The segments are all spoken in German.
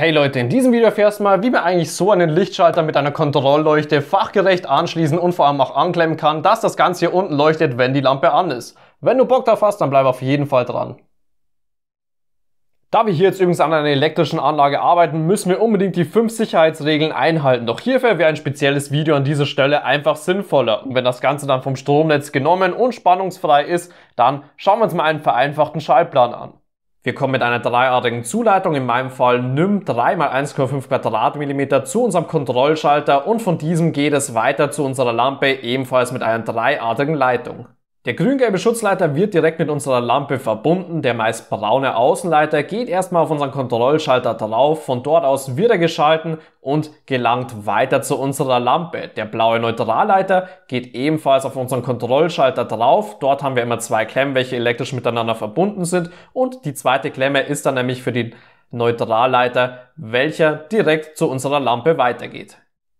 Hey Leute, in diesem Video erfährst du mal, wie man eigentlich so einen Lichtschalter mit einer Kontrollleuchte fachgerecht anschließen und vor allem auch anklemmen kann, dass das Ganze hier unten leuchtet, wenn die Lampe an ist. Wenn du Bock drauf hast, dann bleib auf jeden Fall dran. Da wir hier jetzt übrigens an einer elektrischen Anlage arbeiten, müssen wir unbedingt die fünf Sicherheitsregeln einhalten. Doch hierfür wäre ein spezielles Video an dieser Stelle einfach sinnvoller. Und wenn das Ganze dann vom Stromnetz genommen und spannungsfrei ist, dann schauen wir uns mal einen vereinfachten Schaltplan an. Wir kommen mit einer dreiartigen Zuleitung, in meinem Fall NIM 3 x 1,5 Quadratmillimeter zu unserem Kontrollschalter und von diesem geht es weiter zu unserer Lampe, ebenfalls mit einer dreiartigen Leitung. Der grün-gelbe Schutzleiter wird direkt mit unserer Lampe verbunden. Der meist braune Außenleiter geht erstmal auf unseren Kontrollschalter drauf. Von dort aus wird er geschalten und gelangt weiter zu unserer Lampe. Der blaue Neutralleiter geht ebenfalls auf unseren Kontrollschalter drauf. Dort haben wir immer zwei Klemmen, welche elektrisch miteinander verbunden sind. Und die zweite Klemme ist dann nämlich für den Neutralleiter, welcher direkt zu unserer Lampe weitergeht.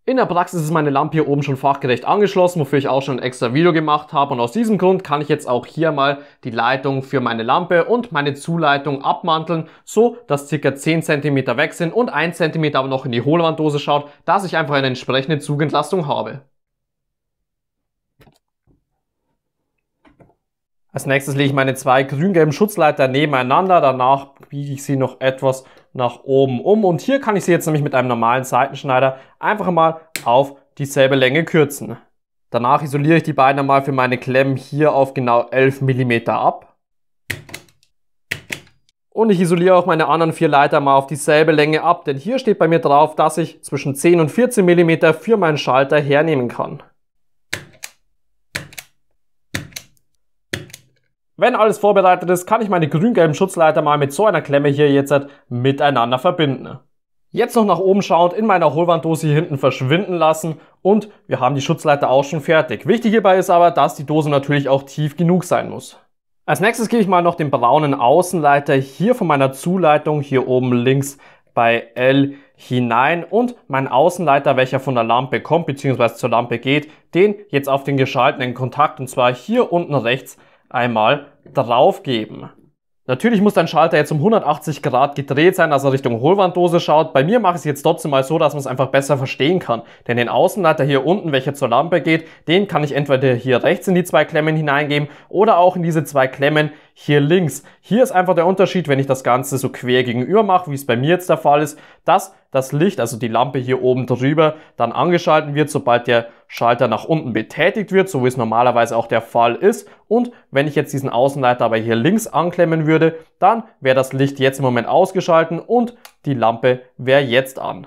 In der Praxis ist meine Lampe hier oben schon fachgerecht angeschlossen, wofür ich auch schon ein extra Video gemacht habe und aus diesem Grund kann ich jetzt auch hier mal die Leitung für meine Lampe und meine Zuleitung abmanteln, so dass circa 10 cm weg sind und 1 cm aber noch in die Hohlwanddose schaut, dass ich einfach eine entsprechende Zugentlastung habe. Als nächstes lege ich meine zwei grün-gelben Schutzleiter nebeneinander, danach biege ich sie noch etwas nach oben um. Und hier kann ich sie jetzt nämlich mit einem normalen Seitenschneider einfach mal auf dieselbe Länge kürzen. Danach isoliere ich die beiden einmal für meine Klemmen hier auf genau 11 mm ab. Und ich isoliere auch meine anderen vier Leiter mal auf dieselbe Länge ab, denn hier steht bei mir drauf, dass ich zwischen 10 und 14 mm für meinen Schalter hernehmen kann. Wenn alles vorbereitet ist, kann ich meine grün-gelben Schutzleiter mal mit so einer Klemme hier jetzt halt miteinander verbinden. Jetzt noch nach oben schauend in meiner Hohlwanddose hier hinten verschwinden lassen und wir haben die Schutzleiter auch schon fertig. Wichtig hierbei ist aber, dass die Dose natürlich auch tief genug sein muss. Als nächstes gehe ich mal noch den braunen Außenleiter hier von meiner Zuleitung hier oben links bei L hinein und mein Außenleiter, welcher von der Lampe kommt bzw. zur Lampe geht, den jetzt auf den geschalteten Kontakt und zwar hier unten rechts einmal draufgeben. Natürlich muss dein Schalter jetzt um 180 Grad gedreht sein, dass also er Richtung Hohlwanddose schaut. Bei mir mache ich es jetzt trotzdem mal so, dass man es einfach besser verstehen kann. Denn den Außenleiter hier unten, welcher zur Lampe geht, den kann ich entweder hier rechts in die zwei Klemmen hineingeben oder auch in diese zwei Klemmen hier links. Hier ist einfach der Unterschied, wenn ich das Ganze so quer gegenüber mache, wie es bei mir jetzt der Fall ist, dass das Licht, also die Lampe hier oben drüber, dann angeschalten wird, sobald der Schalter nach unten betätigt wird, so wie es normalerweise auch der Fall ist. Und wenn ich jetzt diesen Außenleiter aber hier links anklemmen würde, dann wäre das Licht jetzt im Moment ausgeschalten und die Lampe wäre jetzt an.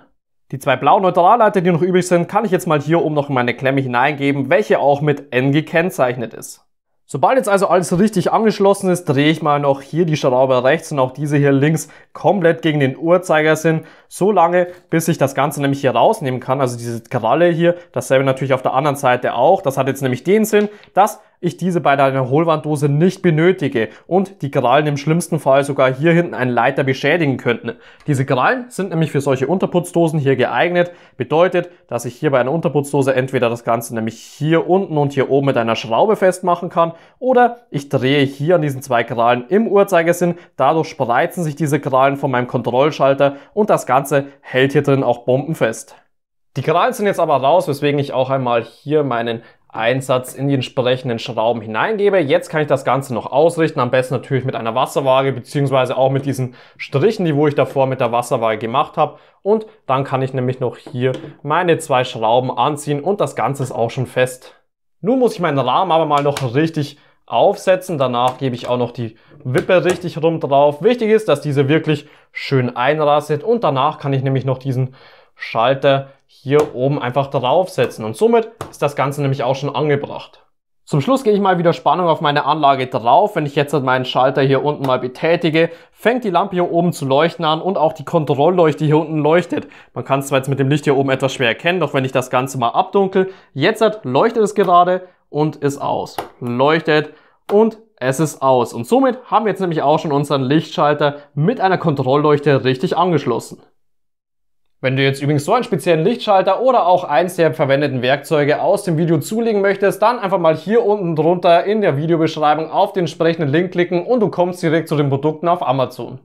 Die zwei blauen Neutralleiter, die noch übrig sind, kann ich jetzt mal hier oben noch in meine Klemme hineingeben, welche auch mit N gekennzeichnet ist. Sobald jetzt also alles richtig angeschlossen ist, drehe ich mal noch hier die Schraube rechts und auch diese hier links komplett gegen den Uhrzeigersinn, so lange, bis ich das Ganze nämlich hier rausnehmen kann, also diese Kralle hier, dasselbe natürlich auf der anderen Seite auch, das hat jetzt nämlich den Sinn, dass ich diese bei einer Hohlwanddose nicht benötige und die Krallen im schlimmsten Fall sogar hier hinten einen Leiter beschädigen könnten. Diese Krallen sind nämlich für solche Unterputzdosen hier geeignet, bedeutet, dass ich hier bei einer Unterputzdose entweder das Ganze nämlich hier unten und hier oben mit einer Schraube festmachen kann oder ich drehe hier an diesen zwei Krallen im Uhrzeigersinn, dadurch spreizen sich diese Krallen von meinem Kontrollschalter und das Ganze hält hier drin auch bombenfest. Die Krallen sind jetzt aber raus, weswegen ich auch einmal hier meinen Einsatz in die entsprechenden Schrauben hineingebe. Jetzt kann ich das Ganze noch ausrichten, am besten natürlich mit einer Wasserwaage beziehungsweise auch mit diesen Strichen, die wo ich davor mit der Wasserwaage gemacht habe. Und dann kann ich nämlich noch hier meine zwei Schrauben anziehen und das Ganze ist auch schon fest. Nun muss ich meinen Rahmen aber mal noch richtig aufsetzen. Danach gebe ich auch noch die Wippe richtig rum drauf. Wichtig ist, dass diese wirklich schön einrastet und danach kann ich nämlich noch diesen Schalter hier oben einfach draufsetzen. Und somit ist das Ganze nämlich auch schon angebracht. Zum Schluss gehe ich mal wieder Spannung auf meine Anlage drauf. Wenn ich jetzt meinen Schalter hier unten mal betätige, fängt die Lampe hier oben zu leuchten an und auch die Kontrollleuchte hier unten leuchtet. Man kann es zwar jetzt mit dem Licht hier oben etwas schwer erkennen, doch wenn ich das Ganze mal abdunkel, jetzt leuchtet es gerade und ist aus. Leuchtet und es ist aus. Und somit haben wir jetzt nämlich auch schon unseren Lichtschalter mit einer Kontrollleuchte richtig angeschlossen. Wenn du jetzt übrigens so einen speziellen Lichtschalter oder auch eins der verwendeten Werkzeuge aus dem Video zulegen möchtest, dann einfach mal hier unten drunter in der Videobeschreibung auf den entsprechenden Link klicken und du kommst direkt zu den Produkten auf Amazon.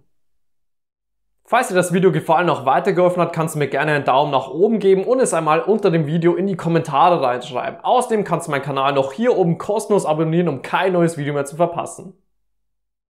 Falls dir das Video gefallen noch weitergeholfen hat, kannst du mir gerne einen Daumen nach oben geben und es einmal unter dem Video in die Kommentare reinschreiben. Außerdem kannst du meinen Kanal noch hier oben kostenlos abonnieren, um kein neues Video mehr zu verpassen.